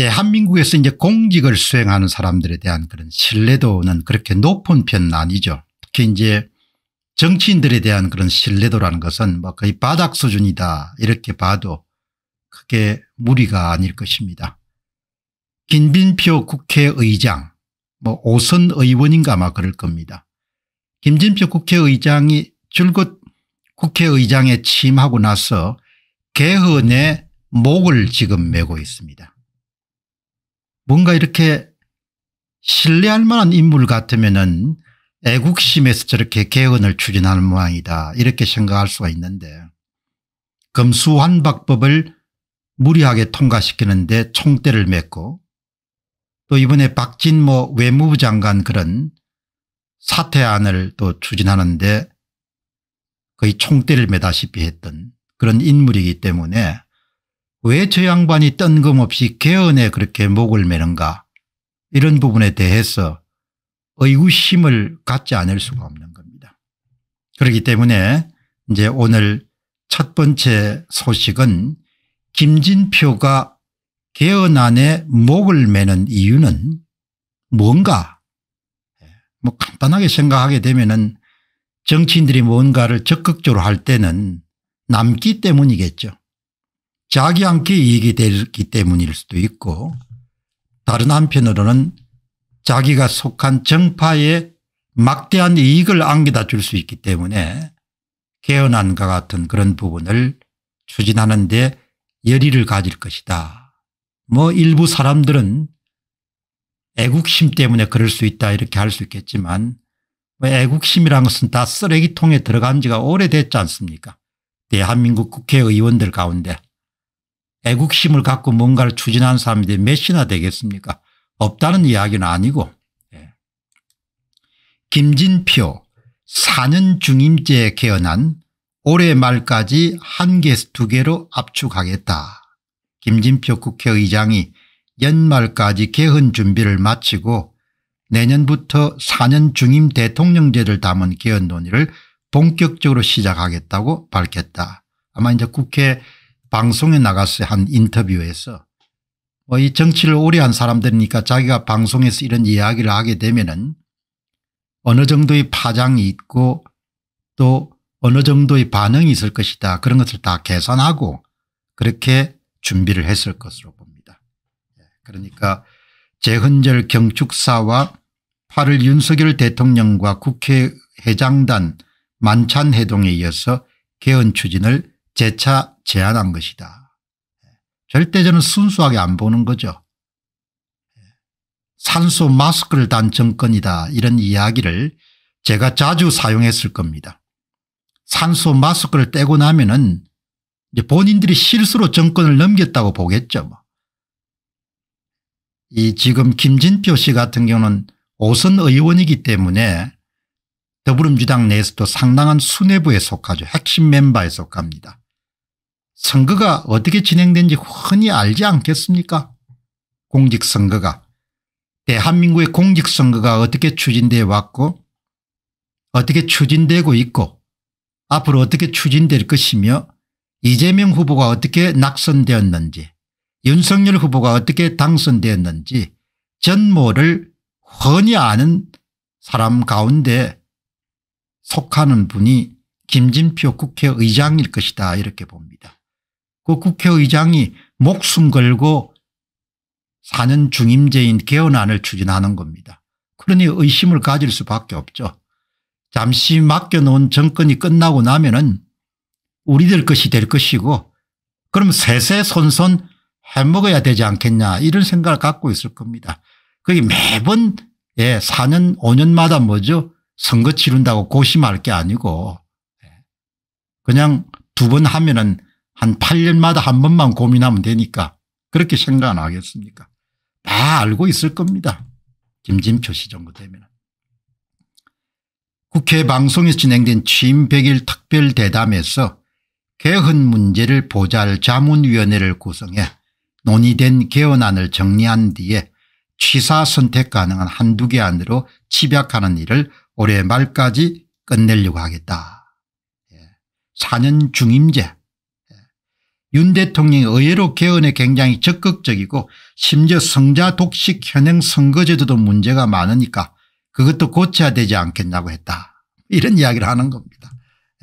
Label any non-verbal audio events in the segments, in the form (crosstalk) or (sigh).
대한민국에서 예, 이제 공직을 수행하는 사람들에 대한 그런 신뢰도는 그렇게 높은 편은 아니죠. 특히 이제 정치인들에 대한 그런 신뢰도라는 것은 뭐 거의 바닥 수준이다 이렇게 봐도 크게 무리가 아닐 것입니다. 김빈표 국회의장 뭐 오선 의원인가 아마 그럴 겁니다. 김진표 국회의장이 줄곧 국회의장에 취임하고 나서 개헌에 목을 지금 메고 있습니다. 뭔가 이렇게 신뢰할 만한 인물 같으면은 애국심에서 저렇게 개헌을 추진하는 모양이다 이렇게 생각할 수가 있는데 검수환박법을 무리하게 통과시키는데 총대를 맺고 또 이번에 박진모 외무부 장관 그런 사퇴안을 또 추진하는데 거의 총대를 매다시피 했던 그런 인물이기 때문에 왜저 양반이 뜬금없이 개헌에 그렇게 목을 매는가 이런 부분에 대해서 의구심을 갖지 않을 수가 없는 겁니다. 그렇기 때문에 이제 오늘 첫 번째 소식은 김진표가 개헌안에 목을 매는 이유는 뭔가 예, 뭐 간단하게 생각하게 되면은 정치인들이 뭔가를 적극적으로 할 때는 남기 때문이겠죠. 자기 함께 이익이 되기 때문일 수도 있고 다른 한편으로는 자기가 속한 정파에 막대한 이익을 안겨다 줄 수 있기 때문에 개헌안과 같은 그런 부분을 추진하는 데 열의를 가질 것이다. 뭐 일부 사람들은 애국심 때문에 그럴 수 있다 이렇게 할 수 있겠지만 뭐 애국심이라 것은 다 쓰레기통에 들어간 지가 오래됐지 않습니까 대한민국 국회의원들 가운데 애국심을 갖고 뭔가를 추진하는 사람들이 몇이나 되겠습니까 없다는 이야기는 아니고 예. 김진표 4년 중임제에 개헌한 올해 말까지 한 개에서 두 개로 압축하겠다. 김진표 국회의장이 연말까지 개헌 준비를 마치고 내년부터 4년 중임 대통령제를 담은 개헌 논의를 본격적으로 시작하겠다고 밝혔다. 아마 이제 국회 방송에 나가서 한 인터뷰에서 뭐이 정치를 오래 한 사람들이니까 자기가 방송에서 이런 이야기를 하게 되면은 어느 정도의 파장이 있고 또 어느 정도의 반응이 있을 것이다 그런 것을 다 계산하고 그렇게 준비를 했을 것으로 봅니다. 예, 그러니까 재헌절 경축사와 8월 윤석열 대통령과 국회회장단 만찬회동에 이어서 개헌 추진을 재차 제안한 것이다. 절대 저는 순수하게 안 보는 거죠. 산소 마스크를 단 정권이다 이런 이야기를 제가 자주 사용했을 겁니다. 산소 마스크를 떼고 나면 은 본인들이 실수로 정권을 넘겼다고 보겠죠. 뭐. 이 지금 김진표 씨 같은 경우는 오선 의원이기 때문에 더불어민주당 내에서도 상당한 수뇌부에 속하죠. 핵심 멤버에 속합니다. 선거가 어떻게 진행된지 흔히 알지 않겠습니까 공직선거가 대한민국의 공직선거가 어떻게 추진돼 왔고 어떻게 추진되고 있고 앞으로 어떻게 추진될 것이며 이재명 후보가 어떻게 낙선되었는지 윤석열 후보가 어떻게 당선되었는지 전모를 흔히 아는 사람 가운데 속하는 분이 김진표 국회의장일 것이다 이렇게 봅니다. 그 국회의장이 목숨 걸고 사는 중임제인 개헌안을 추진하는 겁니다. 그러니 의심을 가질 수밖에 없죠. 잠시 맡겨놓은 정권이 끝나고 나면 은 우리들 것이 될 것이고 그럼 세세손손 해먹어야 되지 않겠냐 이런 생각을 갖고 있을 겁니다. 그게 매번 예, 4년 5년마다 뭐죠 선거 치른다고 고심할 게 아니고 예. 그냥 두 번 하면 은한 8년마다 한 번만 고민하면 되니까 그렇게 생각 안 하겠습니까 다 알고 있을 겁니다. 김진표 시정도 되면. 국회 방송에 진행된 취임 100일 특별대담에서 개헌 문제를 보잘 자문위원회를 구성해 논의된 개헌안을 정리한 뒤에 취사 선택 가능한 한두 개 안으로 집약하는 일을 올해 말까지 끝내려고 하겠다. 4년 예. 중임제 윤 대통령이 의외로 개헌에 굉장히 적극적이고 심지어 성자 독식 현행 선거제도도 문제가 많으니까 그것도 고쳐야 되지 않겠냐고 했다. 이런 이야기를 하는 겁니다.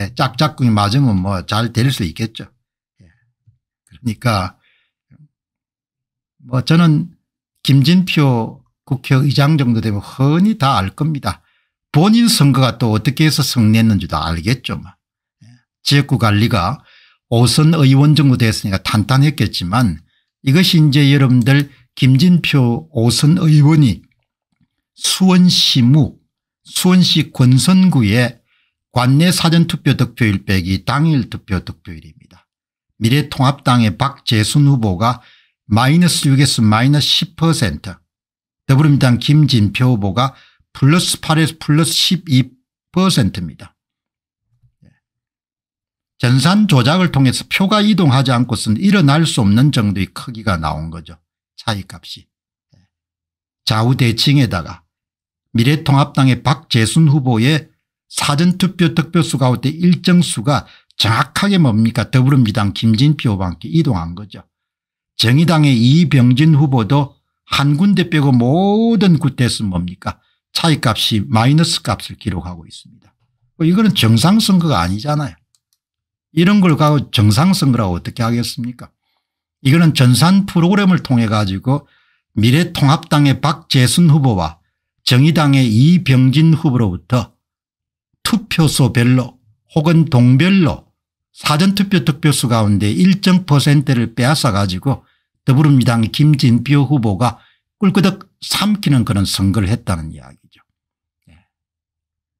예, 짝짝꿍이 맞으면 뭐 잘 될 수 있겠죠. 예. 그러니까 뭐 저는 김진표 국회의장 정도 되면 흔히 다 알 겁니다. 본인 선거가 또 어떻게 해서 승리했는지도 알겠죠. 뭐. 예. 지역구 관리가 오선 의원 정부 됐으니까 탄탄했겠지만 이것이 이제 여러분들 김진표 오선 의원이 수원시 무 수원시 권선구의 관내 사전투표 득표일 빼기 당일 투표 득표일입니다. 미래통합당의 박재순 후보가 마이너스 6에서 마이너스 10%더불어민당 김진표 후보가 플러스 8에서 플러스 12%입니다. 전산 조작을 통해서 표가 이동하지 않고서는 일어날 수 없는 정도의 크기가 나온 거죠. 차이값이. 예. 좌우대칭에다가 미래통합당의 박재순 후보의 사전투표 득표수 가운데 일정 수가 정확하게 뭡니까 더불어민주당 김진표 후보와 함께 이동한 거죠. 정의당의 이병진 후보도 한 군데 빼고 모든 구대에서 뭡니까 차이값이 마이너스 값을 기록하고 있습니다. 뭐 이거는 정상선거가 아니잖아요. 이런 걸 가고 정상선거라고 어떻게 하겠습니까 이거는 전산 프로그램을 통해 가지고 미래통합당의 박재순 후보와 정의당의 이병진 후보로부터 투표소별로 혹은 동별로 사전투표 득표수 가운데 일정 퍼센트를 빼앗아 가지고 더불어민주당 김진표 후보가 꿀끄덕 삼키는 그런 선거를 했다는 이야기죠.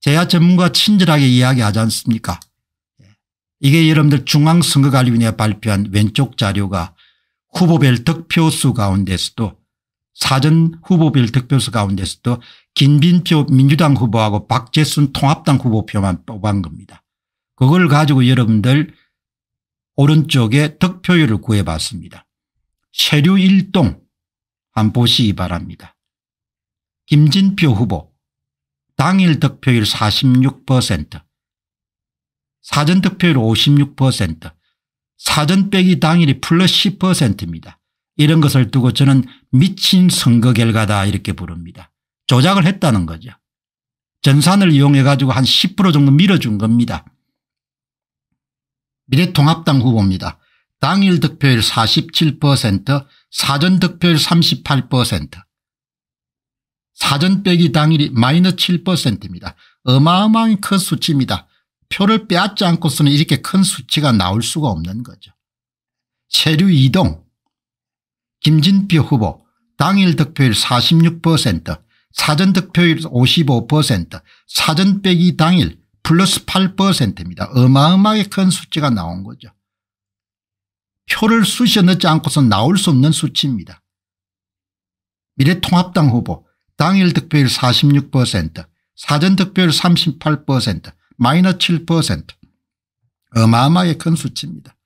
재야 예. 전문가 친절하게 이야기하지 않습니까 이게 여러분들 중앙선거관리위원회 발표한 왼쪽 자료가 후보별 득표수 가운데서도 사전 후보별 득표수 가운데서도 김빈표 민주당 후보하고 박재순 통합당 후보표만 뽑은 겁니다. 그걸 가지고 여러분들 오른쪽에 득표율을 구해봤습니다. 세류 1동한 보시기 바랍니다. 김진표 후보 당일 득표율 46% 사전투표율 56% 사전 빼기 당일이 플러스 10%입니다. 이런 것을 두고 저는 미친 선거 결과다 이렇게 부릅니다. 조작을 했다는 거죠. 전산을 이용해 가지고 한 10% 정도 밀어준 겁니다. 미래통합당 후보입니다. 당일 득표율 47% 사전 득표율 38% 사전 빼기 당일이 마이너스 7%입니다. 어마어마한 큰 수치입니다. 표를 빼앗지 않고서는 이렇게 큰 수치가 나올 수가 없는 거죠. 세류 이동 김진표 후보 당일 득표율 46% 사전 득표율 55% 사전 빼기 당일 플러스 8%입니다. 어마어마하게 큰 수치가 나온 거죠. 표를 쑤셔 넣지 않고서 나올 수 없는 수치입니다. 미래통합당 후보 당일 득표율 46% 사전 득표율 38% 마이너스 7% 어마어마하게 큰 수치입니다.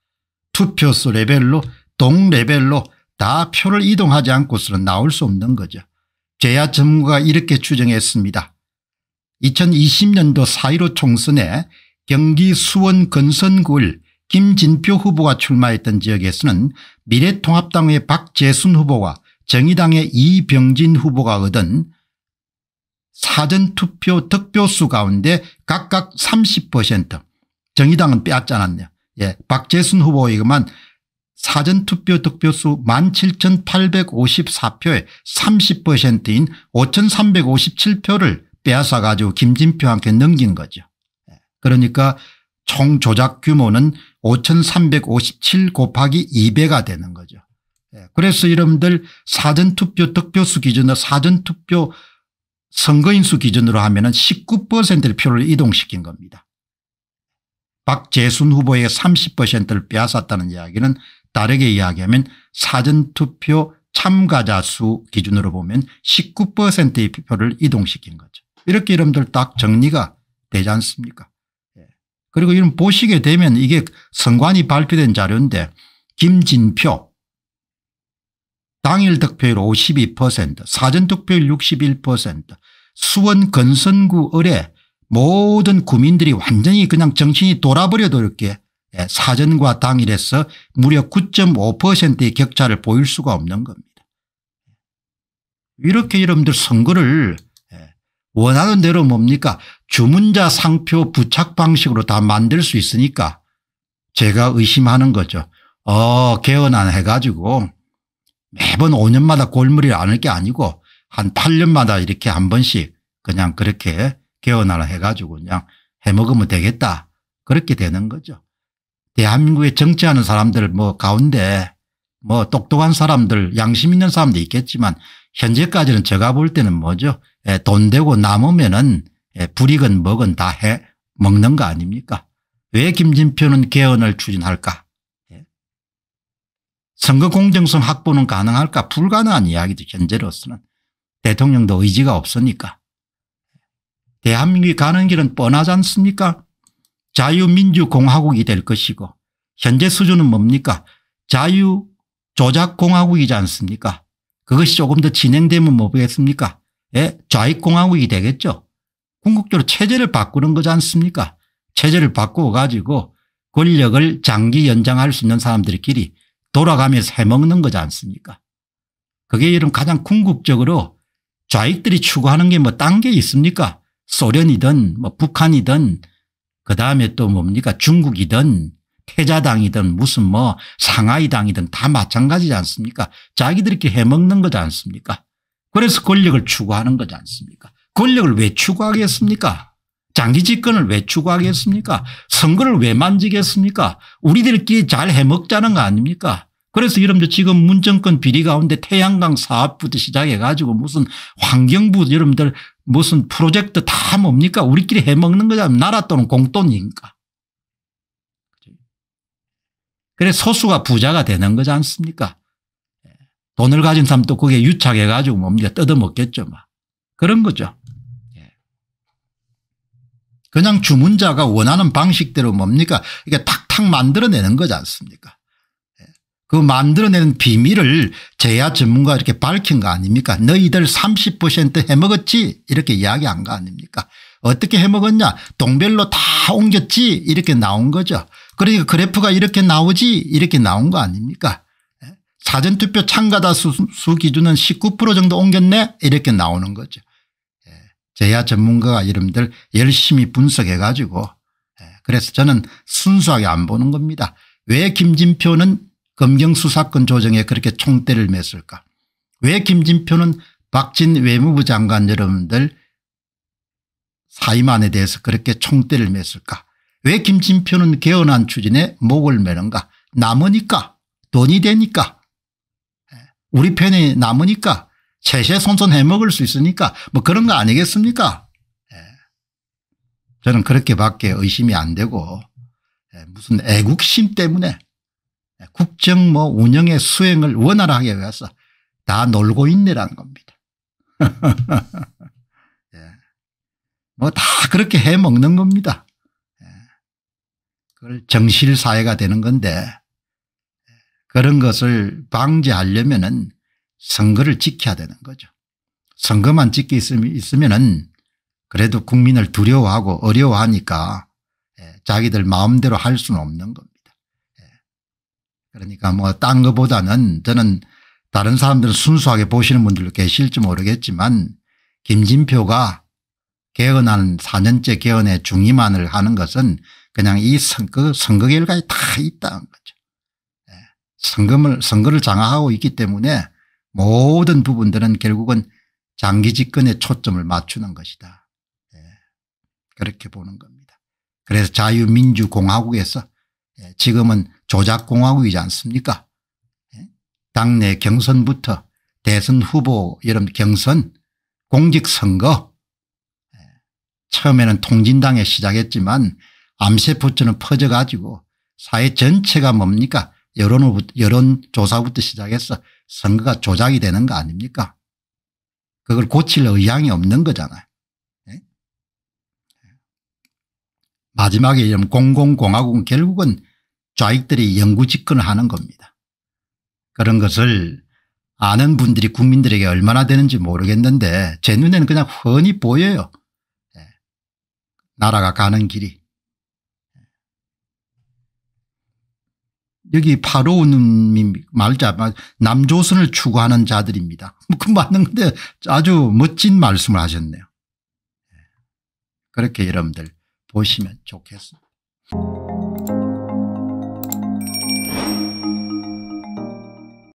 투표수 레벨로 동레벨로 다 표를 이동하지 않고서는 나올 수 없는 거죠. 제야 전문가가 이렇게 추정했습니다. 2020년도 4.15 총선에 경기 수원 건선구를 김진표 후보가 출마했던 지역에서는 미래통합당의 박재순 후보와 정의당의 이병진 후보가 얻은 사전투표 득표수 가운데 각각 30% 정의당은 빼앗지 않았네요. 예, 박재순 후보에게만 사전투표 득표수 17,854표에 30%인 5,357표를 빼앗아 가지고 김진표한테 넘긴 거죠. 예, 그러니까 총 조작 규모는 5,357 곱하기 2배가 되는 거죠. 예, 그래서 여러분들 사전투표 득표수 기준으로 사전투표 선거인수 기준으로 하면 19%의 표를 이동시킨 겁니다. 박재순 후보의 30%를 빼앗았다는 이야기는 다르게 이야기하면 사전투표 참가자 수 기준으로 보면 19%의 표를 이동시킨 거죠. 이렇게 여러분들딱 정리가 되지 않습니까 예. 그리고 이런 보시게 되면 이게 선관위 발표된 자료인데 김진표 당일 득표율 52% 사전 득표율 61% 수원 건선구 의에 모든 구민들이 완전히 그냥 정신이 돌아버려도 이렇게 예, 사전과 당일에서 무려 9.5%의 격차를 보일 수가 없는 겁니다. 이렇게 여러분들 선거를 예, 원하는 대로 뭡니까 주문자 상표 부착 방식으로 다 만들 수 있으니까 제가 의심하는 거죠. 어 개헌안 해가지고 매번 5년마다 골물이를 앓을 게 아니고 한 8년마다 이렇게 한 번씩 그냥 그렇게 개헌을 해가지고 그냥 해먹으면 되겠다. 그렇게 되는 거죠. 대한민국에 정치하는 사람들 뭐 가운데 뭐 똑똑한 사람들 양심 있는 사람도 있겠지만 현재까지는 제가 볼 때는 뭐죠. 에, 예, 돈 되고 남으면은 에, 불익은 먹은 다 해 먹는 거 아닙니까 왜 김진표는 개헌을 추진할까 선거 공정성 확보는 가능할까 불가능한 이야기죠 현재로서는 대통령도 의지가 없으니까 대한민국이 가는 길은 뻔하지 않습니까 자유민주공화국이 될 것이고 현재 수준은 뭡니까 자유조작공화국이지 않습니까 그것이 조금 더 진행되면 뭐겠습니까 예? 좌익공화국이 되겠죠 궁극적으로 체제를 바꾸는 거지 않습니까 체제를 바꾸어 가지고 권력을 장기 연장할 수 있는 사람들끼리이 돌아가면서 해먹는 거지 않습니까 그게 이런 가장 궁극적으로 좌익들이 추구하는 게 뭐 딴게 뭐 있습니까 소련이든 뭐 북한이든 그다음에 또 뭡니까 중국이든 태자당이든 무슨 뭐 상하이당이든 다 마찬가지지 않습니까 자기들끼리 해먹는 거지 않습니까 그래서 권력을 추구하는 거지 않습니까 권력을 왜 추구하겠습니까 장기 집권을 왜 추구하겠습니까? 선거를 왜 만지겠습니까? 우리들끼리 잘 해먹자는 거 아닙니까? 그래서 여러분들 지금 문정권 비리 가운데 태양광 사업부터 시작해 가지고 무슨 환경부 여러분들 무슨 프로젝트 다 뭡니까? 우리끼리 해먹는 거잖아요. 나라 또는 공돈이니까. 그래 소수가 부자가 되는 거지 않습니까? 돈을 가진 사람도 그게 유착해 가지고 뭡니까? 뜯어먹겠죠. 막. 그런 거죠. 그냥 주문자가 원하는 방식대로 뭡니까 이게 탁탁 만들어내는 거지 않습니까 예. 그 만들어내는 비밀을 제야 전문가 이렇게 밝힌 거 아닙니까 너희들 30% 해먹었지 이렇게 이야기한 거 아닙니까 어떻게 해먹었냐 동별로 다 옮겼지 이렇게 나온 거죠 그러니까 그래프가 이렇게 나오지 이렇게 나온 거 아닙니까 예. 사전투표 참가자 수, 수 기준은 19% 정도 옮겼네 이렇게 나오는 거죠 제야 전문가가 여러분들 열심히 분석해 가지고 예, 그래서 저는 순수하게 안 보는 겁니다. 왜 김진표는 검경수사권 조정에 그렇게 총대를 맸을까 왜 김진표는 박진 외무부 장관 여러분들 사임안에 대해서 그렇게 총대를 맸을까 왜 김진표는 개헌안 추진에 목을 매는가 남으니까 돈이 되니까 예, 우리 편에 남으니까 채세 손손 해먹을 수 있으니까 뭐 그런 거 아니겠습니까 예. 저는 그렇게밖에 의심이 안 되고 예, 무슨 애국심 때문에 예, 국정 뭐 운영의 수행을 원활하게 해서다 놀고 있네라는 겁니다. (laughs) 예. 뭐다 그렇게 해먹는 겁니다. 예. 그걸 정실사회가 되는 건데 그런 것을 방지하려면 선거를 지켜야 되는 거죠. 선거만 지키 있으면은 그래도 국민을 두려워하고 어려워하니까 예, 자기들 마음대로 할 수는 없는 겁니다. 예. 그러니까 뭐딴 것보다는 저는 다른 사람들은 순수하게 보시는 분들도 계실지 모르겠지만 김진표가 개헌한 4년째 개헌에 중임안을 하는 것은 그냥 이 선거, 그 선거 결과에 다 있다는 거죠. 예. 선거를 장악하고 있기 때문에 모든 부분들은 결국은 장기 집권에 초점을 맞추는 것이다. 예. 그렇게 보는 겁니다. 그래서 자유민주공화국에서 예. 지금은 조작공화국이지 않습니까? 예. 당내 경선부터 대선 후보 이런 경선 공직선거 예, 처음에는 통진당에 시작했지만 암세포처럼 퍼져가지고 사회 전체가 뭡니까 여론으로부터 여론조사부터 시작해서 선거가 조작이 되는 거 아닙니까 그걸 고칠 의향이 없는 거잖아요. 네? 마지막에 이런 공공공화국은 결국은 좌익들이 영구 집권을 하는 겁니다. 그런 것을 아는 분들이 국민들에게 얼마나 되는지 모르겠는데 제 눈에는 그냥 훤히 보여요. 네. 나라가 가는 길이. 여기 바로우님 말자 남조선을 추구하는 자들입니다. 그 맞는 건데 아주 멋진 말씀을 하셨네요. 예. 그렇게 여러분들 보시면 좋겠습니다.